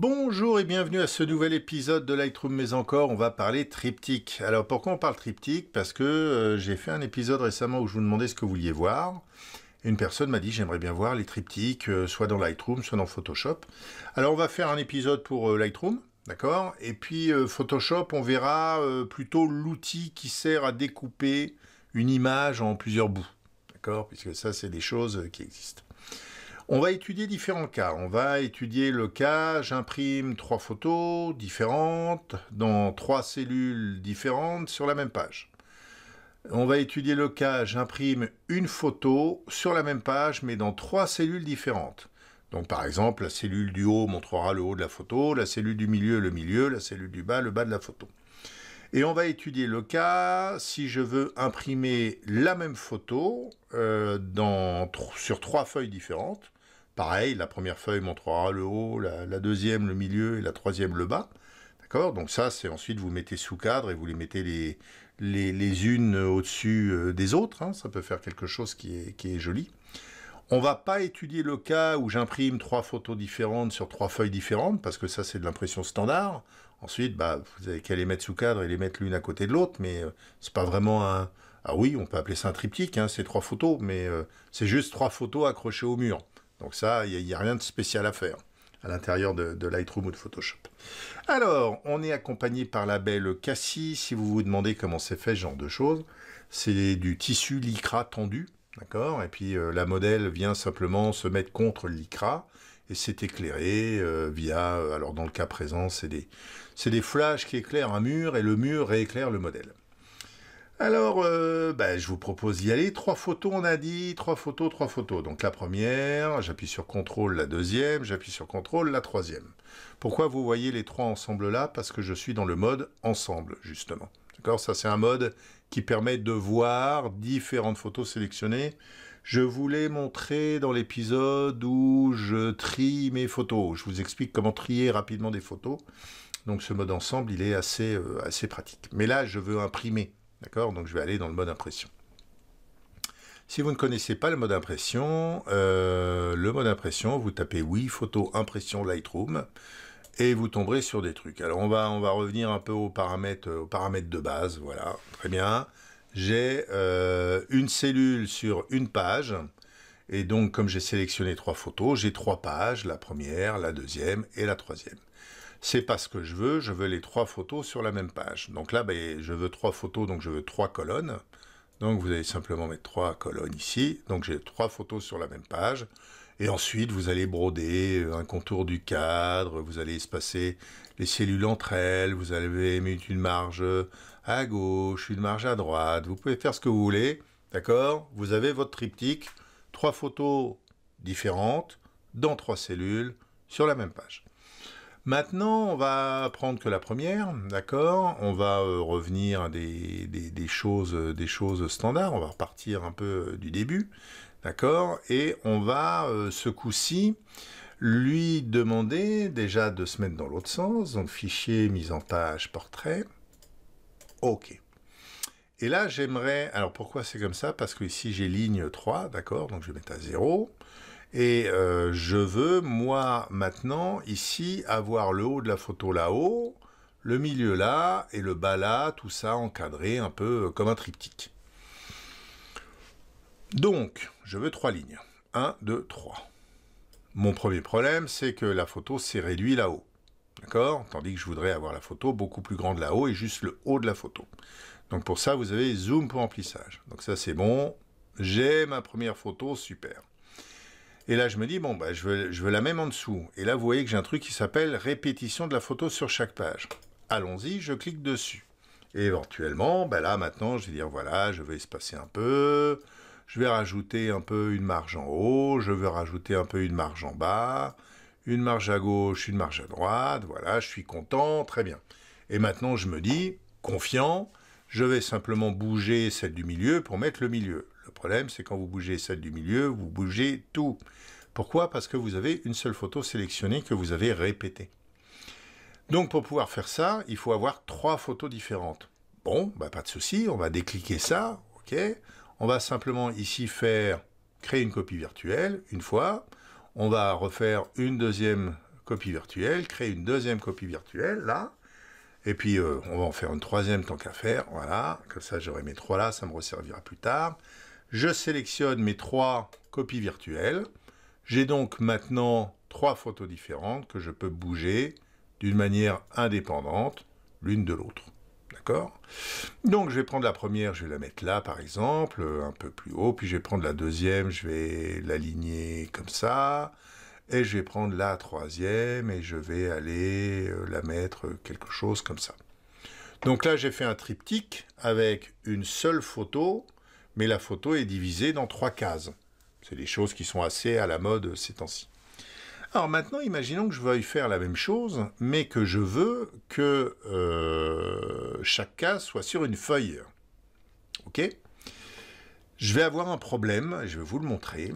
Bonjour et bienvenue à ce nouvel épisode de Lightroom mais encore on va parler triptyque. Alors pourquoi on parle triptyque Parce que euh, j'ai fait un épisode récemment où je vous demandais ce que vous vouliez voir. Une personne m'a dit j'aimerais bien voir les triptyques euh, soit dans Lightroom soit dans Photoshop. Alors on va faire un épisode pour euh, Lightroom, d'accord Et puis Photoshop on verra plutôt l'outil qui sert à découper une image en plusieurs bouts, d'accord Puisque ça c'est des choses qui existent. On va étudier différents cas. On va étudier le cas, j'imprime trois photos différentes dans trois cellules différentes sur la même page. On va étudier le cas, j'imprime une photo sur la même page mais dans trois cellules différentes. Donc par exemple, la cellule du haut montrera le haut de la photo, la cellule du milieu le milieu, la cellule du bas le bas de la photo. Et on va étudier le cas si je veux imprimer la même photo euh, sur trois feuilles différentes. Pareil, la première feuille montrera le haut, la, deuxième le milieu et la troisième le bas. D'accord Donc ça, c'est ensuite vous mettez sous cadre et vous les mettez les, les, unes au-dessus euh, des autres. Hein. Ça peut faire quelque chose qui est, qui est joli. On va pas étudier le cas où j'imprime trois photos différentes sur trois feuilles différentes, parce que ça c'est de l'impression standard. Ensuite, bah, vous n'avez qu'à les mettre sous cadre et les mettre l'une à côté de l'autre, mais euh, c'est pas vraiment un... Ah oui, on peut appeler ça un triptyque, hein, c'est trois photos, mais euh, c'est juste trois photos accrochées au mur. Donc ça, il n'y a, rien de spécial à faire à l'intérieur de, Lightroom ou de Photoshop. Alors, on est accompagné par la belle Cassie. Si vous vous demandez comment c'est fait ce genre de choses, c'est du tissu lycra tendu, d'accord Et puis euh, la modèle vient simplement se mettre contre le lycra et c'est éclairé euh, via, euh, alors dans le cas présent, c'est des, c'est des flashs qui éclairent un mur et le mur rééclaire le modèle. Alors, euh, bah, je vous propose d'y aller. Trois photos, on a dit. Trois photos, trois photos. Donc la première, j'appuie sur CTRL la deuxième, j'appuie sur CTRL la troisième. Pourquoi vous voyez les trois ensemble là Parce que je suis dans le mode ensemble, justement. D'accord Ça, c'est un mode qui permet de voir différentes photos sélectionnées. Je vous l'ai montré dans l'épisode où je trie mes photos. Je vous explique comment trier rapidement des photos. Donc ce mode ensemble, il est assez, euh, assez pratique. Mais là, je veux imprimer D'accord Donc je vais aller dans le mode impression. Si vous ne connaissez pas le mode impression, euh, le mode impression, vous tapez oui, photo, impression, Lightroom, et vous tomberez sur des trucs. Alors on va, on va revenir un peu aux paramètres, euh, aux paramètres de base, voilà, très bien. J'ai euh, une cellule sur une page, et donc comme j'ai sélectionné trois photos, j'ai trois pages, la première, la deuxième et la troisième c'est pas ce que je veux, je veux les trois photos sur la même page. Donc là, ben, je veux trois photos, donc je veux trois colonnes. Donc vous allez simplement mettre trois colonnes ici. Donc j'ai trois photos sur la même page. Et ensuite, vous allez broder euh, un contour du cadre, vous allez espacer les cellules entre elles, vous allez mettre une marge à gauche, une marge à droite. Vous pouvez faire ce que vous voulez, d'accord Vous avez votre triptyque, trois photos différentes dans trois cellules sur la même page. Maintenant, on va prendre que la première, d'accord On va euh, revenir à euh, des, choses, standards, on va repartir un peu euh, du début, d'accord Et on va, ce coup-ci, lui demander déjà de se mettre dans l'autre sens, donc fichier, mise en page, portrait. OK. Et là, j'aimerais... Alors, pourquoi c'est comme ça Parce que ici, j'ai ligne 3, d'accord Donc, je vais mettre à 0. Et euh, je veux, moi, maintenant, ici, avoir le haut de la photo là-haut, le milieu là, et le bas là, tout ça encadré un peu euh, comme un triptyque. Donc, je veux trois lignes. 1, 2, 3. Mon premier problème, c'est que la photo s'est réduite là-haut. D'accord Tandis que je voudrais avoir la photo beaucoup plus grande là-haut et juste le haut de la photo. Donc pour ça, vous avez zoom pour remplissage. Donc ça, c'est bon. J'ai ma première photo, super. Et là, je me dis, bon, bah, je, veux, la même en dessous. Et là, vous voyez que j'ai un truc qui s'appelle répétition de la photo sur chaque page. Allons-y, je clique dessus. Et éventuellement, bah là, maintenant, je vais dire, voilà, je vais espacer un peu, je vais rajouter un peu une marge en haut, je veux rajouter un peu une marge en bas, une marge à gauche, une marge à droite, voilà, je suis content, très bien. Et maintenant, je me dis, confiant, je vais simplement bouger celle du milieu pour mettre le milieu. Le problème, c'est quand vous bougez celle du milieu, vous bougez tout. Pourquoi Parce que vous avez une seule photo sélectionnée que vous avez répétée. Donc pour pouvoir faire ça, il faut avoir trois photos différentes. Bon, bah pas de souci, on va décliquer ça, ok. On va simplement ici faire créer une copie virtuelle une fois. On va refaire une deuxième copie virtuelle, créer une deuxième copie virtuelle là. Et puis euh, on va en faire une troisième tant qu'à faire, voilà. Comme ça j'aurai mes trois là, ça me resservira plus tard je sélectionne mes trois copies virtuelles. J'ai donc maintenant trois photos différentes que je peux bouger d'une manière indépendante l'une de l'autre. D'accord Donc je vais prendre la première, je vais la mettre là par exemple, euh, un peu plus haut, puis je vais prendre la deuxième, je vais l'aligner comme ça, et je vais prendre la troisième et je vais aller euh, la mettre quelque chose comme ça. Donc là j'ai fait un triptyque avec une seule photo mais la photo est divisée dans trois cases. C'est des choses qui sont assez à la mode ces temps-ci. Alors maintenant, imaginons que je veuille faire la même chose, mais que je veux que euh, chaque case soit sur une feuille. Ok Je vais avoir un problème, je vais vous le montrer.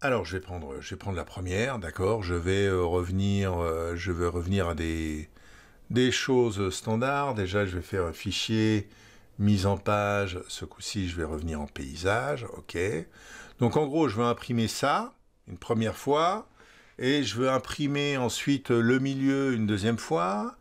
Alors je vais prendre, la première, d'accord Je vais euh, revenir, euh, je vais revenir à des, des choses standards. Déjà, je vais faire un fichier mise en page, ce coup-ci je vais revenir en paysage, ok. Donc en gros je veux imprimer ça une première fois, et je veux imprimer ensuite le milieu une deuxième fois,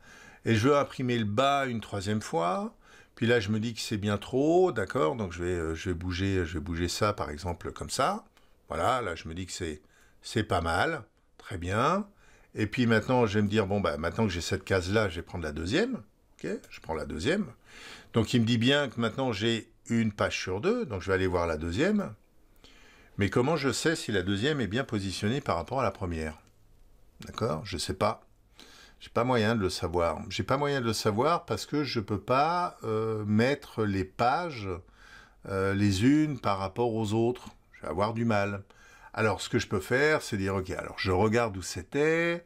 et je veux imprimer le bas une troisième fois, puis là je me dis que c'est bien trop, d'accord, donc je vais, euh, je, vais bouger, je vais bouger ça par exemple comme ça, voilà, là je me dis que c'est c'est pas mal, très bien, et puis maintenant je vais me dire, bon bah maintenant que j'ai cette case là, je vais prendre la deuxième, je prends la deuxième. Donc il me dit bien que maintenant j'ai une page sur deux, donc je vais aller voir la deuxième. Mais comment je sais si la deuxième est bien positionnée par rapport à la première D'accord Je ne sais pas. Je n'ai pas moyen de le savoir. J'ai pas moyen de le savoir parce que je ne peux pas euh, mettre les pages euh, les unes par rapport aux autres. Je vais avoir du mal. Alors ce que je peux faire, c'est dire ok, alors je regarde où c'était,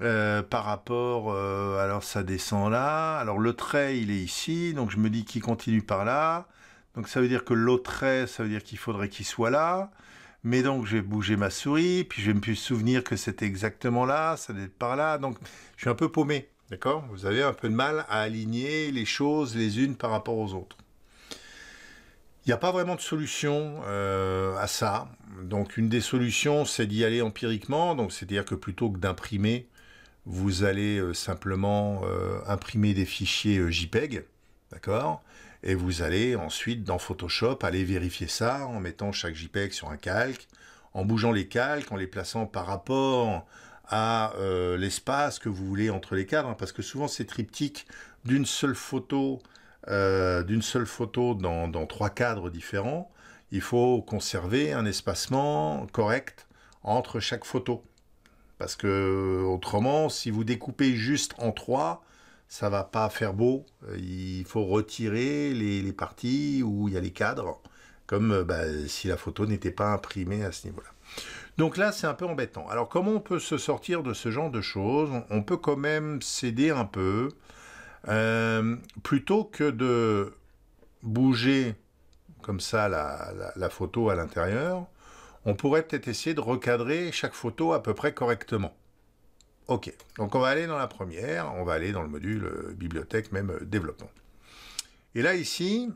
euh, par rapport, euh, alors ça descend là, alors le trait il est ici, donc je me dis qu'il continue par là, donc ça veut dire que l'autre trait, ça veut dire qu'il faudrait qu'il soit là, mais donc j'ai bougé ma souris, puis je vais me souvenir que c'était exactement là, ça doit être par là, donc je suis un peu paumé, d'accord Vous avez un peu de mal à aligner les choses les unes par rapport aux autres. Il n'y a pas vraiment de solution euh, à ça. Donc une des solutions, c'est d'y aller empiriquement, donc c'est-à-dire que plutôt que d'imprimer vous allez euh, simplement euh, imprimer des fichiers euh, JPEG, d'accord Et vous allez ensuite dans Photoshop aller vérifier ça en mettant chaque JPEG sur un calque, en bougeant les calques, en les plaçant par rapport à l'espace que vous voulez entre les cadres, hein, parce que souvent c'est triptyque d'une seule photo, d'une seule photo dans trois cadres différents, il faut conserver un espacement correct entre chaque photo. Parce que autrement, si vous découpez juste en trois, ça va pas faire beau. Il faut retirer les, parties où il y a les cadres, comme euh, bah, si la photo n'était pas imprimée à ce niveau-là. Donc là, c'est un peu embêtant. Alors comment on peut se sortir de ce genre de choses On peut quand même céder un peu. Euh, plutôt que de bouger comme ça la photo à l'intérieur, on pourrait peut-être essayer de recadrer chaque photo à peu près correctement. Ok, donc on va aller dans la première, on va aller dans le module euh, bibliothèque, même euh, développement. Et là, ici,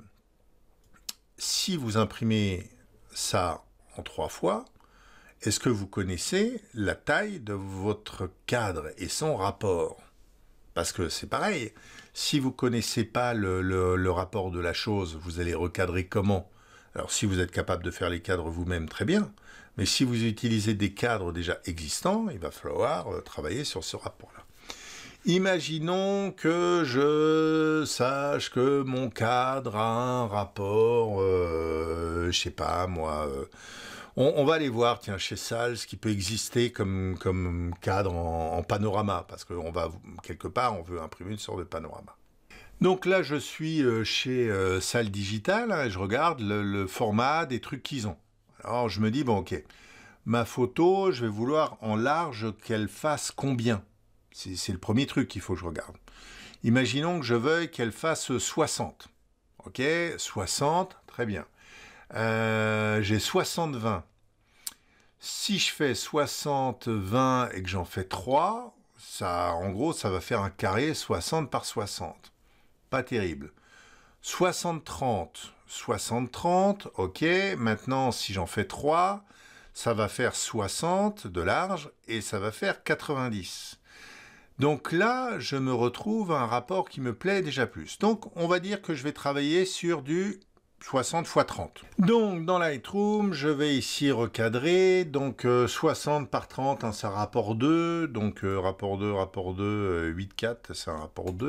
si vous imprimez ça en trois fois, est-ce que vous connaissez la taille de votre cadre et son rapport Parce que c'est pareil, si vous ne connaissez pas le rapport de la chose, vous allez recadrer comment alors si vous êtes capable de faire les cadres vous-même, très bien. Mais si vous utilisez des cadres déjà existants, il va falloir euh, travailler sur ce rapport-là. Imaginons que je sache que mon cadre a un rapport, je euh, je sais pas moi. Euh, on, va aller voir, tiens, chez Sals, ce qui peut exister comme, comme cadre en, en panorama, parce qu'on va quelque part, on veut imprimer une sorte de panorama. Donc là, je suis euh, chez euh, Salle Digitale hein, et je regarde le, format des trucs qu'ils ont. Alors je me dis, bon ok, ma photo, je vais vouloir en large qu'elle fasse combien C'est le premier truc qu'il faut que je regarde. Imaginons que je veuille qu'elle fasse 60. Ok, 60, très bien. Euh, j'ai 60-20. Si je fais 60-20 et que j'en fais 3, ça, en gros, ça va faire un carré 60 par 60 pas terrible. 60-30, 60-30, ok, maintenant si j'en fais 3, ça va faire 60 de large et ça va faire 90. Donc là, je me retrouve à un rapport qui me plaît déjà plus. Donc on va dire que je vais travailler sur du 60 x 30. Donc dans Lightroom, je vais ici recadrer, donc 60 euh, par 30, ça c'est rapport 2, donc rapport 2, rapport 2, 8, 4, c'est un rapport 2.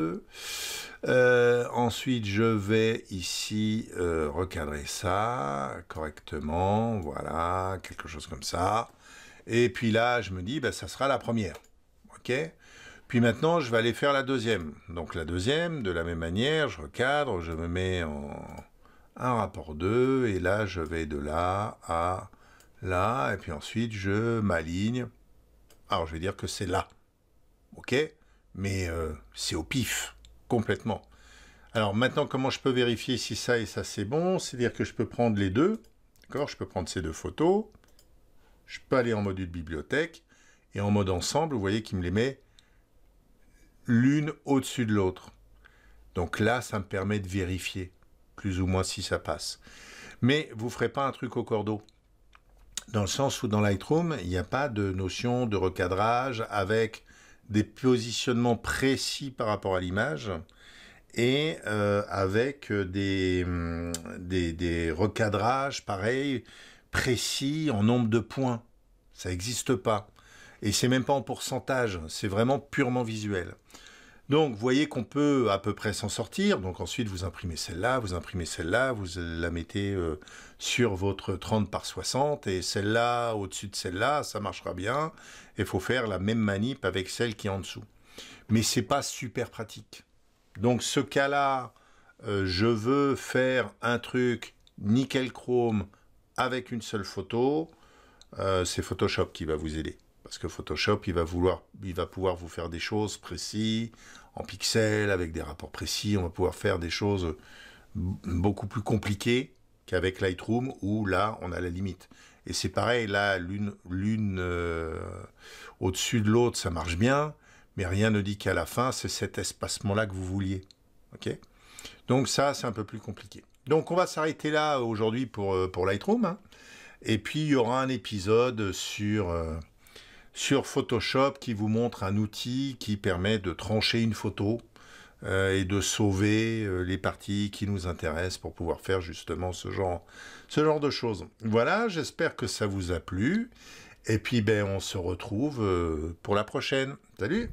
Euh, euh, ensuite, je vais ici recadrer ça correctement, voilà, quelque chose comme ça. Et puis là, je me dis, bah, ça sera la première, ok puis maintenant, je vais aller faire la deuxième. Donc la deuxième, de la même manière, je recadre, je me mets en, un rapport 2, et là je vais de là à là, et puis ensuite je m'aligne. Alors je vais dire que c'est là, ok Mais euh, c'est au pif, complètement. Alors maintenant, comment je peux vérifier si ça et ça c'est bon C'est-à-dire que je peux prendre les deux, d'accord Je peux prendre ces deux photos, je peux aller en mode bibliothèque, et en mode ensemble, vous voyez qu'il me les met l'une au-dessus de l'autre. Donc là, ça me permet de vérifier plus ou moins si ça passe. Mais vous ne ferez pas un truc au cordeau. Dans le sens où dans Lightroom, il n'y a pas de notion de recadrage avec des positionnements précis par rapport à l'image et euh, avec des, hum, recadrages pareils, précis en nombre de points. Ça n'existe pas. Et c'est même pas en pourcentage, c'est vraiment purement visuel. Donc, vous voyez qu'on peut à peu près s'en sortir. Donc, ensuite, vous imprimez celle-là, vous imprimez celle-là, vous la mettez euh, sur votre 30 par 60 et celle-là au-dessus de celle-là, ça marchera bien. Il faut faire la même manip avec celle qui est en dessous. Mais c'est pas super pratique. Donc, ce cas-là, euh, je veux faire un truc nickel chrome avec une seule photo. Euh, c'est Photoshop qui va vous aider. Parce que Photoshop, il va, vouloir, il va pouvoir vous faire des choses précises, en pixels, avec des rapports précis. On va pouvoir faire des choses beaucoup plus compliquées qu'avec Lightroom, où là, on a la limite. Et c'est pareil, là, l'une euh, au-dessus de l'autre, ça marche bien, mais rien ne dit qu'à la fin, c'est cet espacement-là que vous vouliez. ok Donc ça, c'est un peu plus compliqué. Donc on va s'arrêter là aujourd'hui pour, euh, pour Lightroom. Hein. Et puis il y aura un épisode sur... Euh, sur Photoshop qui vous montre un outil qui permet de trancher une photo euh, et de sauver euh, les parties qui nous intéressent pour pouvoir faire justement ce genre, de choses. Voilà, j'espère que ça vous a plu. Et puis ben on se retrouve euh, pour la prochaine. Salut